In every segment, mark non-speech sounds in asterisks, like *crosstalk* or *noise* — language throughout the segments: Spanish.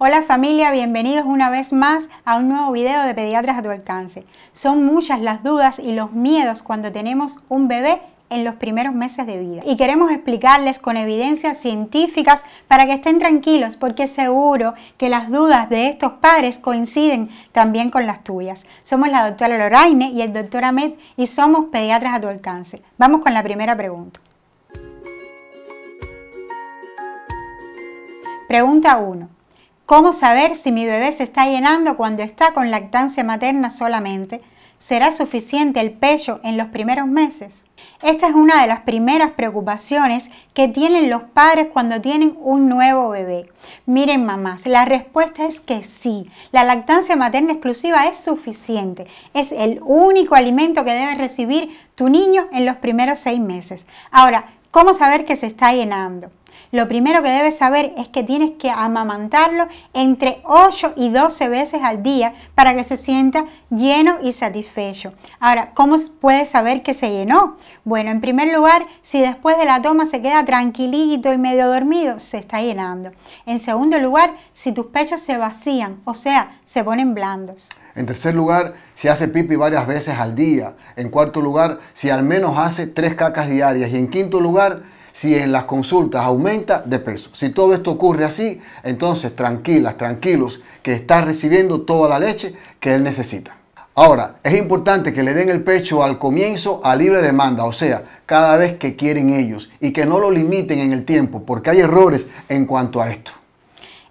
Hola familia, bienvenidos una vez más a un nuevo video de Pediatras a tu alcance. Son muchas las dudas y los miedos cuando tenemos un bebé en los primeros meses de vida. Y queremos explicarles con evidencias científicas para que estén tranquilos, porque seguro que las dudas de estos padres coinciden también con las tuyas. Somos la doctora Loraine y el doctor Ahmed y somos Pediatras a tu alcance. Vamos con la primera pregunta. Pregunta 1. ¿Cómo saber si mi bebé se está llenando cuando está con lactancia materna solamente? ¿Será suficiente el pecho en los primeros meses? Esta es una de las primeras preocupaciones que tienen los padres cuando tienen un nuevo bebé. Miren mamás, la respuesta es que sí, la lactancia materna exclusiva es suficiente. Es el único alimento que debe recibir tu niño en los primeros seis meses. Ahora, ¿cómo saber que se está llenando? lo primero que debes saber es que tienes que amamantarlo entre 8 y 12 veces al día para que se sienta lleno y satisfecho. Ahora, ¿cómo puedes saber que se llenó? Bueno, en primer lugar, si después de la toma se queda tranquilito y medio dormido, se está llenando. En segundo lugar, si tus pechos se vacían, o sea, se ponen blandos. En tercer lugar, si hace pipi varias veces al día. En cuarto lugar, si al menos hace tres cacas diarias. Y en quinto lugar, si en las consultas aumenta de peso. Si todo esto ocurre así, entonces tranquilas, tranquilos, que está recibiendo toda la leche que él necesita. Ahora, es importante que le den el pecho al comienzo a libre demanda, o sea, cada vez que quieren ellos, y que no lo limiten en el tiempo, porque hay errores en cuanto a esto.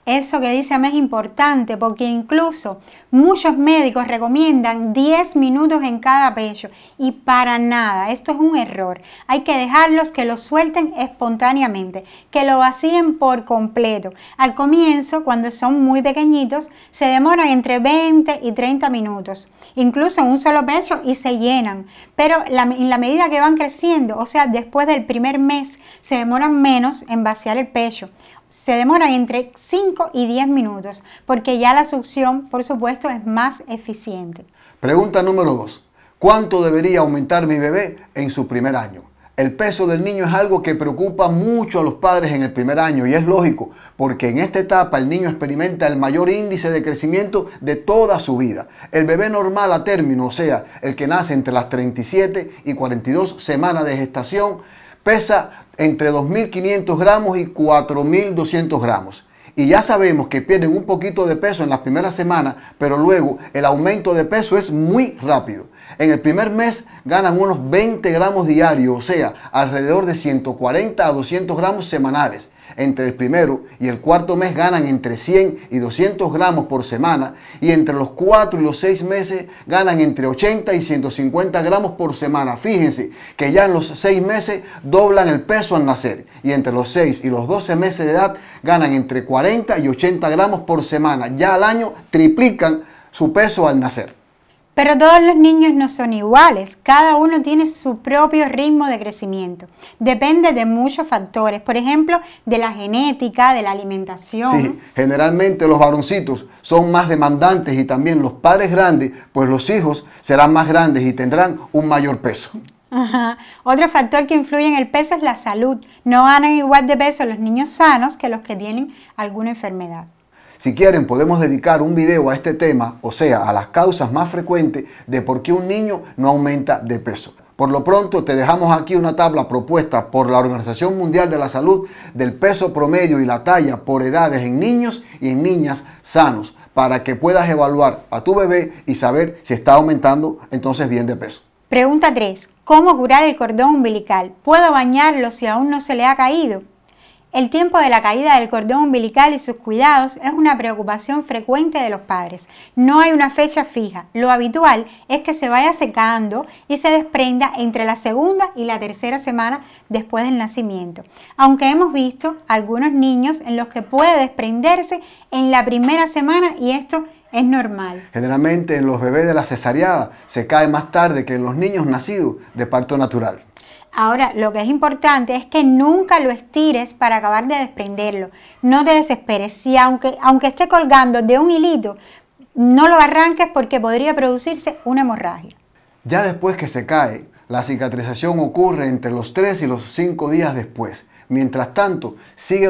Eso que dice mí es importante porque incluso muchos médicos recomiendan 10 minutos en cada pecho y para nada, esto es un error. Hay que dejarlos que lo suelten espontáneamente, que lo vacíen por completo. Al comienzo, cuando son muy pequeñitos, se demoran entre 20 y 30 minutos, incluso en un solo pecho y se llenan. Pero en la medida que van creciendo, o sea, después del primer mes, se demoran menos en vaciar el pecho se demora entre 5 y 10 minutos, porque ya la succión, por supuesto, es más eficiente. Pregunta número 2. ¿Cuánto debería aumentar mi bebé en su primer año? El peso del niño es algo que preocupa mucho a los padres en el primer año y es lógico, porque en esta etapa el niño experimenta el mayor índice de crecimiento de toda su vida. El bebé normal a término, o sea, el que nace entre las 37 y 42 semanas de gestación, pesa entre 2.500 gramos y 4.200 gramos. Y ya sabemos que pierden un poquito de peso en las primeras semanas, pero luego el aumento de peso es muy rápido. En el primer mes ganan unos 20 gramos diarios, o sea, alrededor de 140 a 200 gramos semanales. Entre el primero y el cuarto mes ganan entre 100 y 200 gramos por semana y entre los cuatro y los 6 meses ganan entre 80 y 150 gramos por semana. Fíjense que ya en los seis meses doblan el peso al nacer y entre los 6 y los 12 meses de edad ganan entre 40 y 80 gramos por semana. Ya al año triplican su peso al nacer. Pero todos los niños no son iguales, cada uno tiene su propio ritmo de crecimiento. Depende de muchos factores, por ejemplo, de la genética, de la alimentación. Sí, generalmente los varoncitos son más demandantes y también los padres grandes, pues los hijos serán más grandes y tendrán un mayor peso. Ajá. Otro factor que influye en el peso es la salud. No ganan igual de peso los niños sanos que los que tienen alguna enfermedad. Si quieren, podemos dedicar un video a este tema, o sea, a las causas más frecuentes de por qué un niño no aumenta de peso. Por lo pronto, te dejamos aquí una tabla propuesta por la Organización Mundial de la Salud del peso promedio y la talla por edades en niños y en niñas sanos, para que puedas evaluar a tu bebé y saber si está aumentando entonces bien de peso. Pregunta 3. ¿Cómo curar el cordón umbilical? ¿Puedo bañarlo si aún no se le ha caído? El tiempo de la caída del cordón umbilical y sus cuidados es una preocupación frecuente de los padres. No hay una fecha fija. Lo habitual es que se vaya secando y se desprenda entre la segunda y la tercera semana después del nacimiento. Aunque hemos visto algunos niños en los que puede desprenderse en la primera semana y esto es normal. Generalmente en los bebés de la cesárea se cae más tarde que en los niños nacidos de parto natural. Ahora, lo que es importante es que nunca lo estires para acabar de desprenderlo. No te desesperes. Si aunque, aunque esté colgando de un hilito, no lo arranques porque podría producirse una hemorragia. Ya después que se cae, la cicatrización ocurre entre los 3 y los 5 días después. Mientras tanto,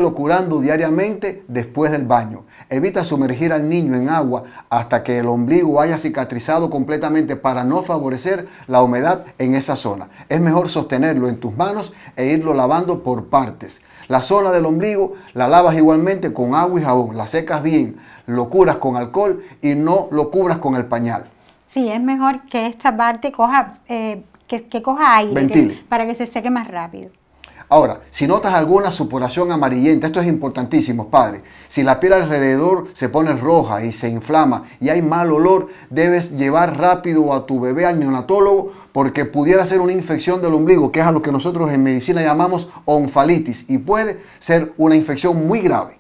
lo curando diariamente después del baño. Evita sumergir al niño en agua hasta que el ombligo haya cicatrizado completamente para no favorecer la humedad en esa zona. Es mejor sostenerlo en tus manos e irlo lavando por partes. La zona del ombligo la lavas igualmente con agua y jabón, la secas bien, lo curas con alcohol y no lo cubras con el pañal. Sí, es mejor que esta parte coja, eh, que, coja aire para que se seque más rápido. Ahora, si notas alguna supuración amarillenta, esto es importantísimo, padre. Si la piel alrededor se pone roja y se inflama y hay mal olor, debes llevar rápido a tu bebé al neonatólogo porque pudiera ser una infección del ombligo, que es a lo que nosotros en medicina llamamos onfalitis y puede ser una infección muy grave.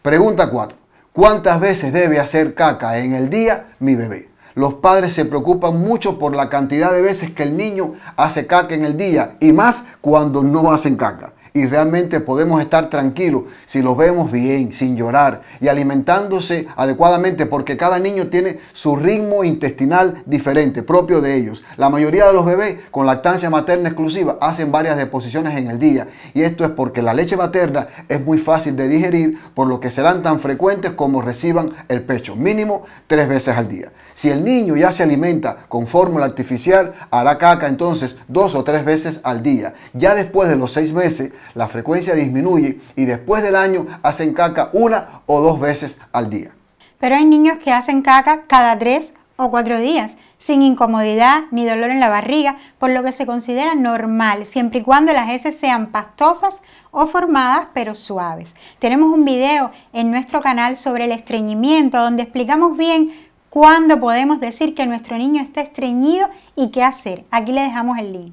Pregunta 4. ¿Cuántas veces debe hacer caca en el día mi bebé? Los padres se preocupan mucho por la cantidad de veces que el niño hace caca en el día y más cuando no hacen caca y realmente podemos estar tranquilos si los vemos bien, sin llorar y alimentándose adecuadamente porque cada niño tiene su ritmo intestinal diferente, propio de ellos. La mayoría de los bebés con lactancia materna exclusiva hacen varias deposiciones en el día y esto es porque la leche materna es muy fácil de digerir por lo que serán tan frecuentes como reciban el pecho, mínimo tres veces al día. Si el niño ya se alimenta con fórmula artificial, hará caca entonces dos o tres veces al día. Ya después de los seis meses, la frecuencia disminuye y después del año hacen caca una o dos veces al día. Pero hay niños que hacen caca cada tres o cuatro días, sin incomodidad ni dolor en la barriga, por lo que se considera normal, siempre y cuando las heces sean pastosas o formadas pero suaves. Tenemos un video en nuestro canal sobre el estreñimiento, donde explicamos bien cuándo podemos decir que nuestro niño está estreñido y qué hacer. Aquí le dejamos el link.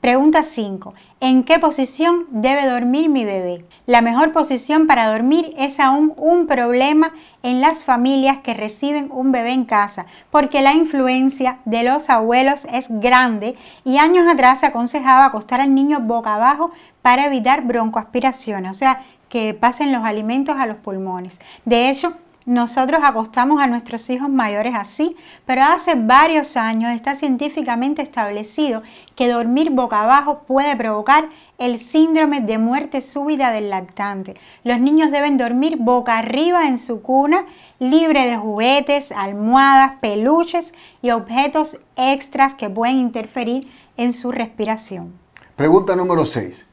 Pregunta 5. ¿En qué posición debe dormir mi bebé? La mejor posición para dormir es aún un problema en las familias que reciben un bebé en casa, porque la influencia de los abuelos es grande y años atrás se aconsejaba acostar al niño boca abajo para evitar broncoaspiraciones, o sea, que pasen los alimentos a los pulmones. De hecho, nosotros acostamos a nuestros hijos mayores así, pero hace varios años está científicamente establecido que dormir boca abajo puede provocar el síndrome de muerte súbita del lactante. Los niños deben dormir boca arriba en su cuna, libre de juguetes, almohadas, peluches y objetos extras que pueden interferir en su respiración. Pregunta número 6.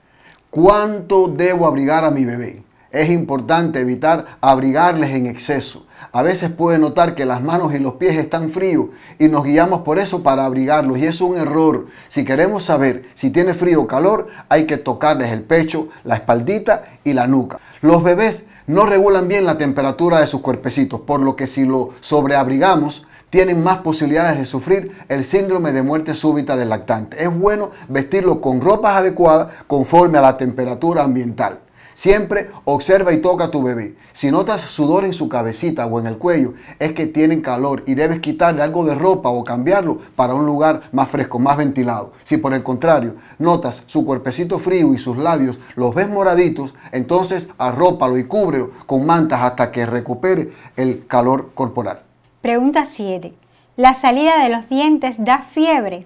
¿Cuánto debo abrigar a mi bebé? Es importante evitar abrigarles en exceso. A veces puede notar que las manos y los pies están fríos y nos guiamos por eso para abrigarlos y es un error. Si queremos saber si tiene frío o calor, hay que tocarles el pecho, la espaldita y la nuca. Los bebés no regulan bien la temperatura de sus cuerpecitos, por lo que si lo sobreabrigamos, tienen más posibilidades de sufrir el síndrome de muerte súbita del lactante. Es bueno vestirlo con ropas adecuadas conforme a la temperatura ambiental. Siempre observa y toca a tu bebé. Si notas sudor en su cabecita o en el cuello, es que tienen calor y debes quitarle algo de ropa o cambiarlo para un lugar más fresco, más ventilado. Si por el contrario notas su cuerpecito frío y sus labios los ves moraditos, entonces arrópalo y cúbrelo con mantas hasta que recupere el calor corporal. Pregunta 7. ¿La salida de los dientes da fiebre?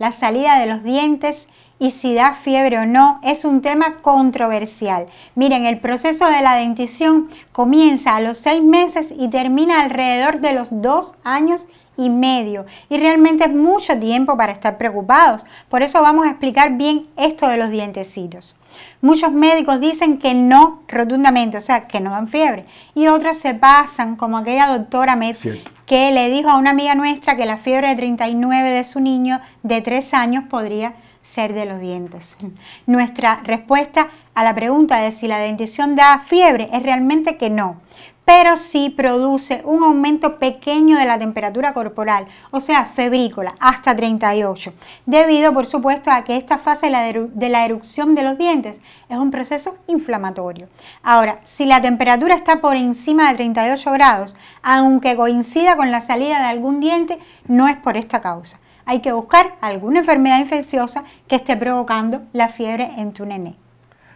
La salida de los dientes y si da fiebre o no es un tema controversial. Miren, el proceso de la dentición comienza a los seis meses y termina alrededor de los dos años y medio. Y realmente es mucho tiempo para estar preocupados. Por eso vamos a explicar bien esto de los dientecitos. Muchos médicos dicen que no rotundamente, o sea, que no dan fiebre. Y otros se pasan, como aquella doctora Messi, que le dijo a una amiga nuestra que la fiebre de 39 de su niño de 3 años podría ser de los dientes. *laughs* Nuestra respuesta a la pregunta de si la dentición da fiebre es realmente que no, pero sí produce un aumento pequeño de la temperatura corporal, o sea, febrícola, hasta 38, debido por supuesto a que esta fase de la erupción de los dientes es un proceso inflamatorio. Ahora, si la temperatura está por encima de 38 grados, aunque coincida con la salida de algún diente, no es por esta causa hay que buscar alguna enfermedad infecciosa que esté provocando la fiebre en tu nené.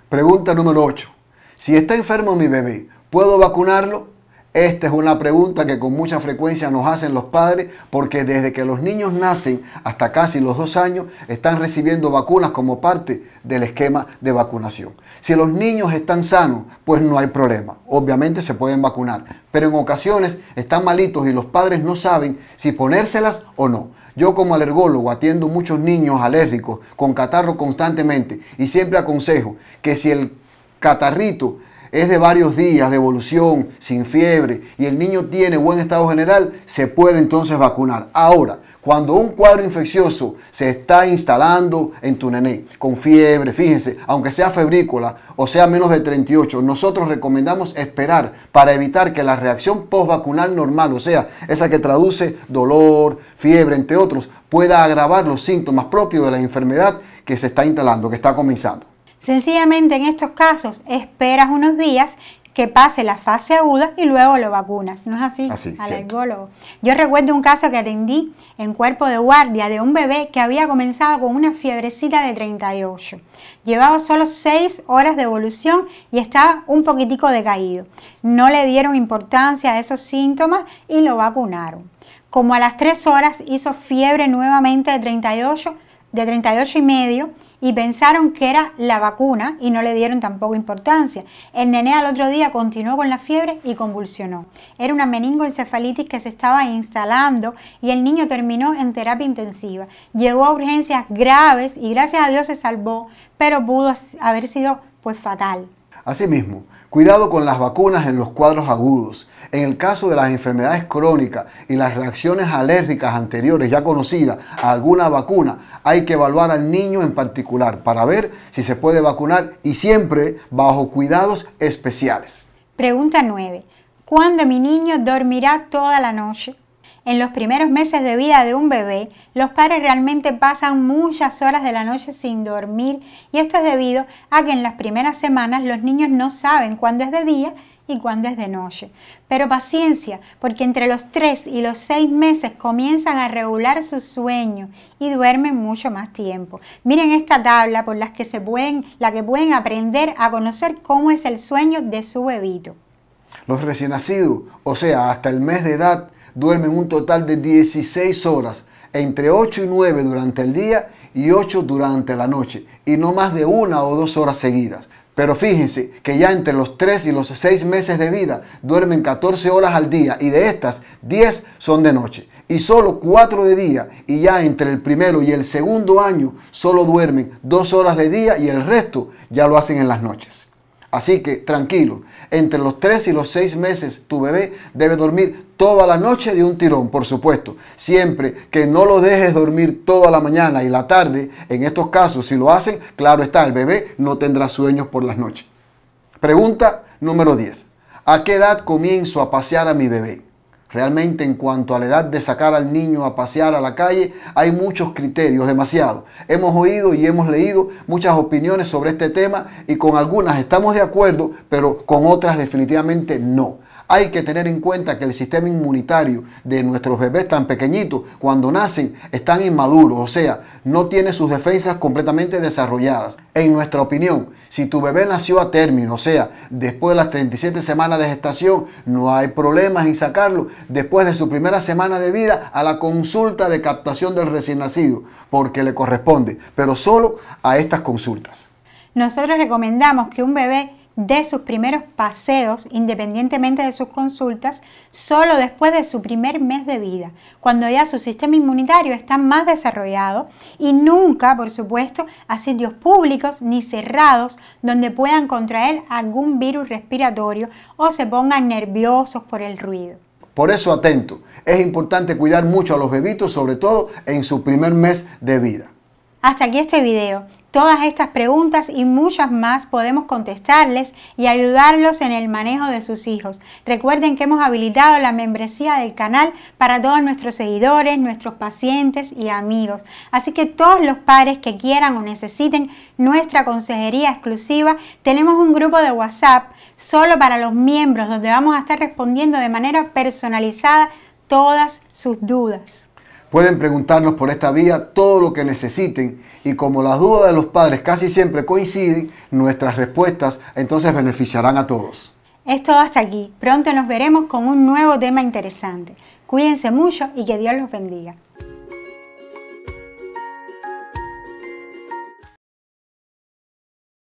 Pregunta número 8. Si está enfermo mi bebé, ¿puedo vacunarlo? Esta es una pregunta que con mucha frecuencia nos hacen los padres porque desde que los niños nacen hasta casi los dos años están recibiendo vacunas como parte del esquema de vacunación. Si los niños están sanos, pues no hay problema. Obviamente se pueden vacunar, pero en ocasiones están malitos y los padres no saben si ponérselas o no. Yo como alergólogo atiendo muchos niños alérgicos con catarro constantemente y siempre aconsejo que si el catarrito es de varios días de evolución, sin fiebre, y el niño tiene buen estado general, se puede entonces vacunar. Ahora, cuando un cuadro infeccioso se está instalando en tu nené con fiebre, fíjense, aunque sea febrícola o sea menos de 38, nosotros recomendamos esperar para evitar que la reacción postvacunal normal, o sea, esa que traduce dolor, fiebre, entre otros, pueda agravar los síntomas propios de la enfermedad que se está instalando, que está comenzando. Sencillamente en estos casos esperas unos días que pase la fase aguda y luego lo vacunas. ¿No es así? así Alergólogo. Yo recuerdo un caso que atendí en cuerpo de guardia de un bebé que había comenzado con una fiebrecita de 38. Llevaba solo 6 horas de evolución y estaba un poquitico decaído. No le dieron importancia a esos síntomas y lo vacunaron. Como a las 3 horas hizo fiebre nuevamente de 38, de 38 y medio y pensaron que era la vacuna y no le dieron tampoco importancia. El nene al otro día continuó con la fiebre y convulsionó. Era una meningoencefalitis que se estaba instalando y el niño terminó en terapia intensiva. Llegó a urgencias graves y gracias a Dios se salvó, pero pudo haber sido pues fatal. Asimismo, cuidado con las vacunas en los cuadros agudos. En el caso de las enfermedades crónicas y las reacciones alérgicas anteriores ya conocidas a alguna vacuna, hay que evaluar al niño en particular para ver si se puede vacunar y siempre bajo cuidados especiales. Pregunta 9. ¿Cuándo mi niño dormirá toda la noche? En los primeros meses de vida de un bebé, los padres realmente pasan muchas horas de la noche sin dormir y esto es debido a que en las primeras semanas los niños no saben cuándo es de día y cuándo es de noche. Pero paciencia, porque entre los 3 y los 6 meses comienzan a regular su sueño y duermen mucho más tiempo. Miren esta tabla por las que se pueden, la que pueden aprender a conocer cómo es el sueño de su bebito. Los recién nacidos, o sea, hasta el mes de edad, duermen un total de 16 horas, entre 8 y 9 durante el día y 8 durante la noche, y no más de una o dos horas seguidas. Pero fíjense que ya entre los 3 y los 6 meses de vida duermen 14 horas al día y de estas 10 son de noche y solo 4 de día y ya entre el primero y el segundo año solo duermen 2 horas de día y el resto ya lo hacen en las noches. Así que tranquilo, entre los 3 y los 6 meses tu bebé debe dormir toda la noche de un tirón, por supuesto. Siempre que no lo dejes dormir toda la mañana y la tarde, en estos casos, si lo hacen, claro está, el bebé no tendrá sueños por las noches. Pregunta número 10. ¿A qué edad comienzo a pasear a mi bebé? Realmente en cuanto a la edad de sacar al niño a pasear a la calle, hay muchos criterios, demasiado. Hemos oído y hemos leído muchas opiniones sobre este tema y con algunas estamos de acuerdo, pero con otras definitivamente no. Hay que tener en cuenta que el sistema inmunitario de nuestros bebés tan pequeñitos, cuando nacen, están inmaduros, o sea, no tiene sus defensas completamente desarrolladas. En nuestra opinión, si tu bebé nació a término, o sea, después de las 37 semanas de gestación, no hay problemas en sacarlo después de su primera semana de vida a la consulta de captación del recién nacido, porque le corresponde, pero solo a estas consultas. Nosotros recomendamos que un bebé de sus primeros paseos, independientemente de sus consultas, solo después de su primer mes de vida, cuando ya su sistema inmunitario está más desarrollado y nunca, por supuesto, a sitios públicos ni cerrados donde puedan contraer algún virus respiratorio o se pongan nerviosos por el ruido. Por eso atento, es importante cuidar mucho a los bebitos, sobre todo en su primer mes de vida. Hasta aquí este video. Todas estas preguntas y muchas más podemos contestarles y ayudarlos en el manejo de sus hijos. Recuerden que hemos habilitado la membresía del canal para todos nuestros seguidores, nuestros pacientes y amigos. Así que todos los padres que quieran o necesiten nuestra consejería exclusiva, tenemos un grupo de WhatsApp solo para los miembros donde vamos a estar respondiendo de manera personalizada todas sus dudas. Pueden preguntarnos por esta vía todo lo que necesiten y como las dudas de los padres casi siempre coinciden, nuestras respuestas entonces beneficiarán a todos. Es todo hasta aquí. Pronto nos veremos con un nuevo tema interesante. Cuídense mucho y que Dios los bendiga.